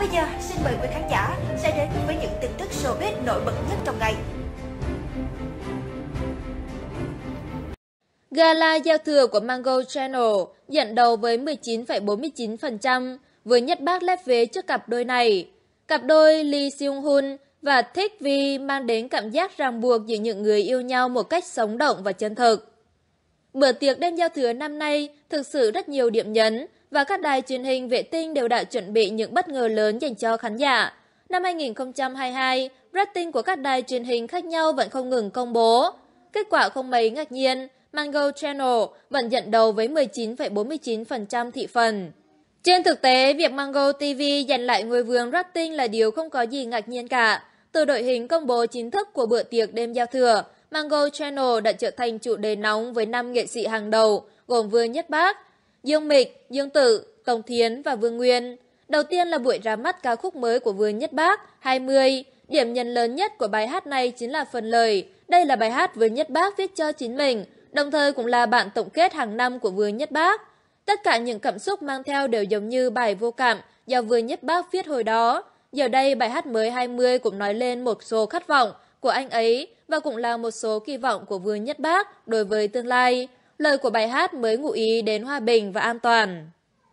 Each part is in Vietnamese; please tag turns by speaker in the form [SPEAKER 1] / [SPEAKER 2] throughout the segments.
[SPEAKER 1] Còn bây giờ, xin mời quý khán giả sẽ đến với những tin tức showbiz nổi bật nhất trong ngày. Gala giao thừa của Mango Channel dẫn đầu với 19,49%, với nhất bác lép vế trước cặp đôi này. Cặp đôi Lee Seung Hun và Thích Vi mang đến cảm giác ràng buộc giữa những người yêu nhau một cách sống động và chân thực. Bữa tiệc đêm giao thừa năm nay thực sự rất nhiều điểm nhấn và các đài truyền hình vệ tinh đều đã chuẩn bị những bất ngờ lớn dành cho khán giả. Năm 2022, rating của các đài truyền hình khác nhau vẫn không ngừng công bố. Kết quả không mấy ngạc nhiên, Mango Channel vẫn dẫn đầu với 19,49% thị phần. Trên thực tế, việc Mango TV giành lại ngôi vương rating là điều không có gì ngạc nhiên cả. Từ đội hình công bố chính thức của bữa tiệc đêm giao thừa, Mango Channel đã trở thành chủ đề nóng với năm nghệ sĩ hàng đầu, gồm Vương Nhất Bác, Dương Mịch, Dương Tử, Tổng Thiến và Vương Nguyên. Đầu tiên là buổi ra mắt ca khúc mới của Vương Nhất Bác, 20. Điểm nhấn lớn nhất của bài hát này chính là phần lời. Đây là bài hát Vương Nhất Bác viết cho chính mình, đồng thời cũng là bản tổng kết hàng năm của Vương Nhất Bác. Tất cả những cảm xúc mang theo đều giống như bài vô cảm do Vương Nhất Bác viết hồi đó. Giờ đây bài hát mới 20 cũng nói lên một số khát vọng của anh ấy và cũng là một số kỳ vọng của Vương Nhất Bác đối với tương lai lời của bài hát mới ngụ ý đến hòa bình và an toàn.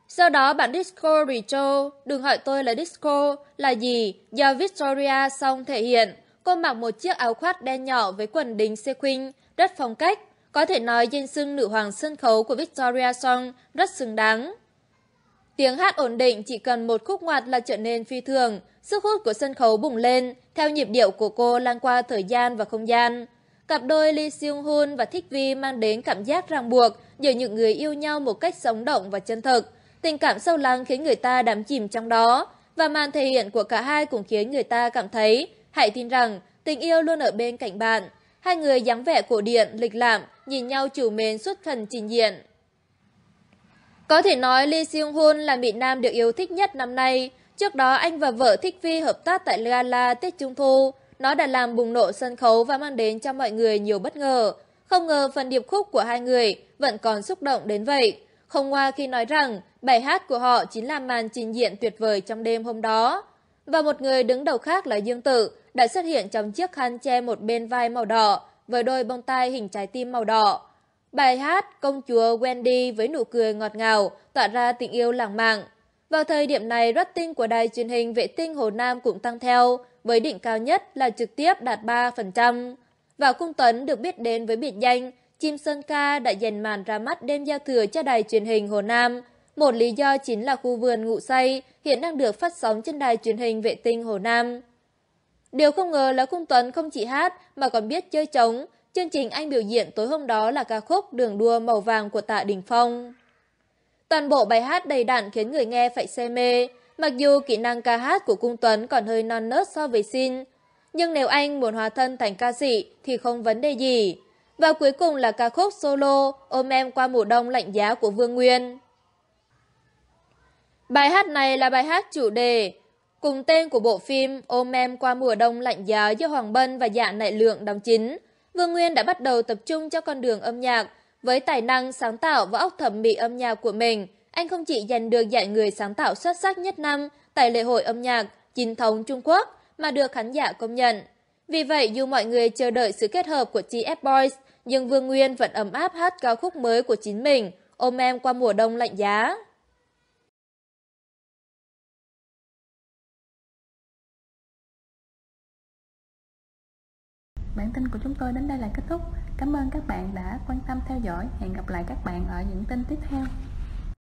[SPEAKER 1] Sau đó bạn disco retro, đừng hỏi tôi là disco, là gì, do Victoria Song thể hiện. Cô mặc một chiếc áo khoác đen nhỏ với quần đính sequin, rất phong cách. Có thể nói danh xưng nữ hoàng sân khấu của Victoria Song rất xứng đáng. Tiếng hát ổn định chỉ cần một khúc ngoặt là trở nên phi thường, sức hút của sân khấu bùng lên, theo nhịp điệu của cô lan qua thời gian và không gian. Cặp đôi Lee Seung Hoon và Thích Vi mang đến cảm giác ràng buộc giữa những người yêu nhau một cách sống động và chân thực. Tình cảm sâu lắng khiến người ta đắm chìm trong đó, và màn thể hiện của cả hai cũng khiến người ta cảm thấy hãy tin rằng tình yêu luôn ở bên cạnh bạn. Hai người dáng vẻ cổ điển, lịch lãm, nhìn nhau chủ mến xuất thần trình diện. Có thể nói Lee Seung Hoon là Mỹ Nam được yêu thích nhất năm nay. Trước đó anh và vợ Thích Vi hợp tác tại gala Tết Trung Thu nó đã làm bùng nổ sân khấu và mang đến cho mọi người nhiều bất ngờ. Không ngờ phần điệp khúc của hai người vẫn còn xúc động đến vậy. Không qua khi nói rằng bài hát của họ chính là màn trình diện tuyệt vời trong đêm hôm đó. Và một người đứng đầu khác là Dương Tử đã xuất hiện trong chiếc khăn che một bên vai màu đỏ với đôi bông tai hình trái tim màu đỏ. Bài hát Công chúa Wendy với nụ cười ngọt ngào tỏa ra tình yêu lãng mạn. Vào thời điểm này, rating của đài truyền hình vệ tinh Hồ Nam cũng tăng theo với đỉnh cao nhất là trực tiếp đạt 3%. Và Cung Tuấn được biết đến với biệt danh Chim Sơn Ca đã dành màn ra mắt đêm giao thừa cho đài truyền hình Hồ Nam. Một lý do chính là khu vườn ngụ say hiện đang được phát sóng trên đài truyền hình vệ tinh Hồ Nam. Điều không ngờ là Cung Tuấn không chỉ hát mà còn biết chơi trống. Chương trình anh biểu diễn tối hôm đó là ca khúc Đường đua màu vàng của Tạ Đình Phong. Toàn bộ bài hát đầy đặn khiến người nghe phải say mê. Mặc dù kỹ năng ca hát của Cung Tuấn còn hơi non nớt so với Xin, nhưng nếu anh muốn hòa thân thành ca sĩ thì không vấn đề gì. Và cuối cùng là ca khúc solo Ôm em qua mùa đông lạnh giá của Vương Nguyên. Bài hát này là bài hát chủ đề cùng tên của bộ phim Ôm em qua mùa đông lạnh giá do Hoàng Bân và Dạ Nại Lượng đóng chính. Vương Nguyên đã bắt đầu tập trung cho con đường âm nhạc với tài năng sáng tạo và óc thẩm mỹ âm nhạc của mình – anh không chỉ giành được giải người sáng tạo xuất sắc nhất năm tại lễ hội âm nhạc chính thống Trung Quốc mà được khán giả công nhận. Vì vậy, dù mọi người chờ đợi sự kết hợp của GF Boys, nhưng Vương Nguyên vẫn ấm áp hát ca khúc mới của chính mình, ôm em qua mùa đông lạnh giá. Bản tin của chúng tôi đến đây là kết thúc. Cảm ơn các bạn đã quan tâm theo dõi. Hẹn gặp lại các bạn ở những tin tiếp theo.